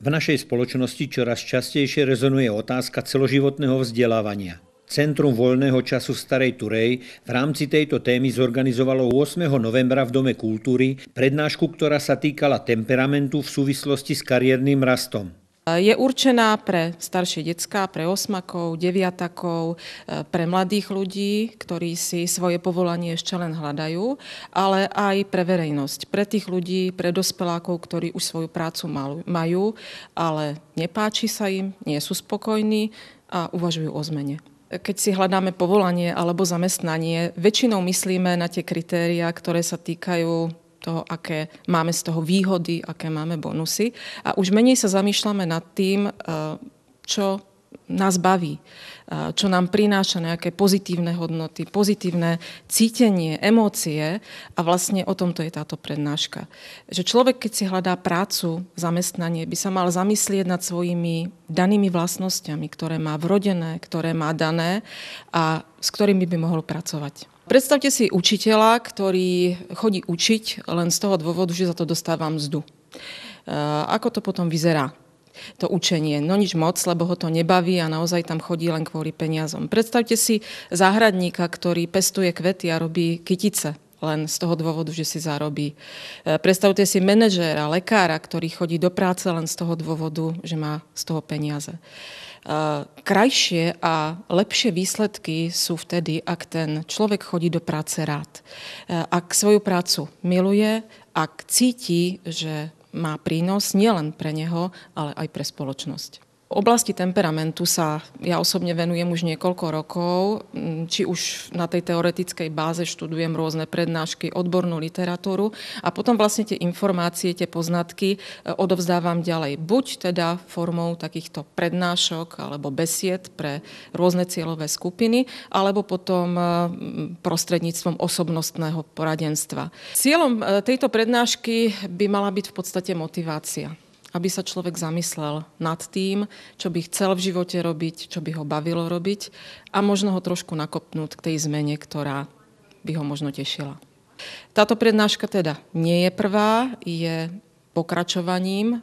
V našej spoločnosti čoraz častejšie rezonuje otázka celoživotného vzdelávania. Centrum voľného času Starej Turej v rámci tejto témy zorganizovalo 8. novembra v Dome kultúry prednášku, ktorá sa týkala temperamentu v súvislosti s kariérnym rastom. Eh, je určená pre staršie detská, pre osmakov, deviatakov, eh, pre mladých ľudí, ktorí si svoje povolanie ešte len hľadajú, ale aj pre verejnosť, pre tých ľudí, pre dospelákov, ktorí už svoju prácu majú, ale nepáči sa im, nie sú spokojní a uvažujú o zmene keď si hľadáme povolanie alebo zamestnanie, väčšinou myslíme na tie kritéria, ktoré sa týkajú toho, aké máme z toho výhody, aké máme bonusy. A už menej sa zamýšľame nad tým, eh, čo nás baví, čo nám prináša nejaké pozitívne hodnoty, pozitívne cítenie, emócie a vlastne o tomto je táto prednáška. Že človek, keď si hľadá prácu, zamestnanie, by sa mal zamyslieť nad svojimi danými vlastnosťami, ktoré má vrodené, ktoré má dané a s ktorými by mohol pracovať. Predstavte si učiteľa, ktorý chodí učiť len z toho dôvodu, že za to dostáva mzdu. Ako to potom vyzerá? to učenie. No nič moc, lebo ho to nebaví a naozaj tam chodí len kvôli peniazom. Predstavte si záhradníka, ktorý pestuje kvety a robí kytice len z toho dôvodu, že si zarobí. E, predstavte si manažéra, lekára, ktorý chodí do práce len z toho dôvodu, že má z toho peniaze. E, krajšie a lepšie výsledky sú vtedy, ak ten človek chodí do práce rád. E, ak svoju prácu miluje, ak cíti, že má prínos nielen pre neho, ale aj pre spoločnosť oblasti temperamentu sa ja osobne venujem už niekoľko rokov, mm, či už na tej teoretickej báze študujem rôzne prednášky, odbornú literatúru a potom vlastne tie informácie, tie poznatky e, odovzdávam ďalej. Buď teda formou takýchto prednášok alebo besied pre rôzne cieľové skupiny, alebo potom e, prostredníctvom osobnostného poradenstva. Cieľom e, tejto prednášky by mala byť v podstate motivácia aby sa človek zamyslel nad tým, čo by chcel v živote robiť, čo by ho bavilo robiť a možno ho trošku nakopnúť k tej zmene, ktorá by ho možno tešila. Táto prednáška teda nie je prvá, je pokračovaním eh,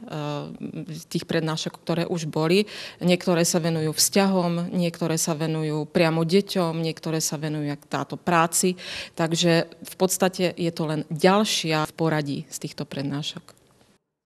tých prednášok, ktoré už boli. Niektoré sa venujú vzťahom, niektoré sa venujú priamo deťom, niektoré sa venujú k táto práci. Takže v podstate je to len ďalšia v poradí z týchto prednášok.